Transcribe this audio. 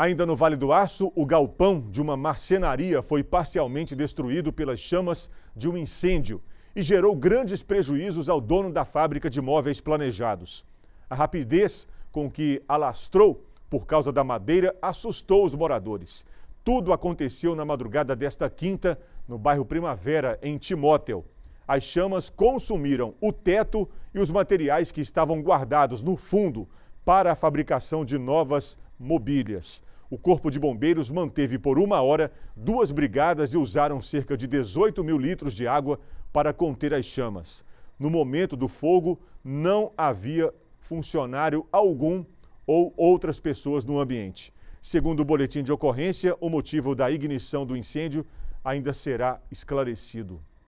Ainda no Vale do Aço, o galpão de uma marcenaria foi parcialmente destruído pelas chamas de um incêndio e gerou grandes prejuízos ao dono da fábrica de móveis planejados. A rapidez com que alastrou por causa da madeira assustou os moradores. Tudo aconteceu na madrugada desta quinta, no bairro Primavera, em Timóteo. As chamas consumiram o teto e os materiais que estavam guardados no fundo para a fabricação de novas mobílias. O Corpo de Bombeiros manteve por uma hora duas brigadas e usaram cerca de 18 mil litros de água para conter as chamas. No momento do fogo, não havia funcionário algum ou outras pessoas no ambiente. Segundo o boletim de ocorrência, o motivo da ignição do incêndio ainda será esclarecido.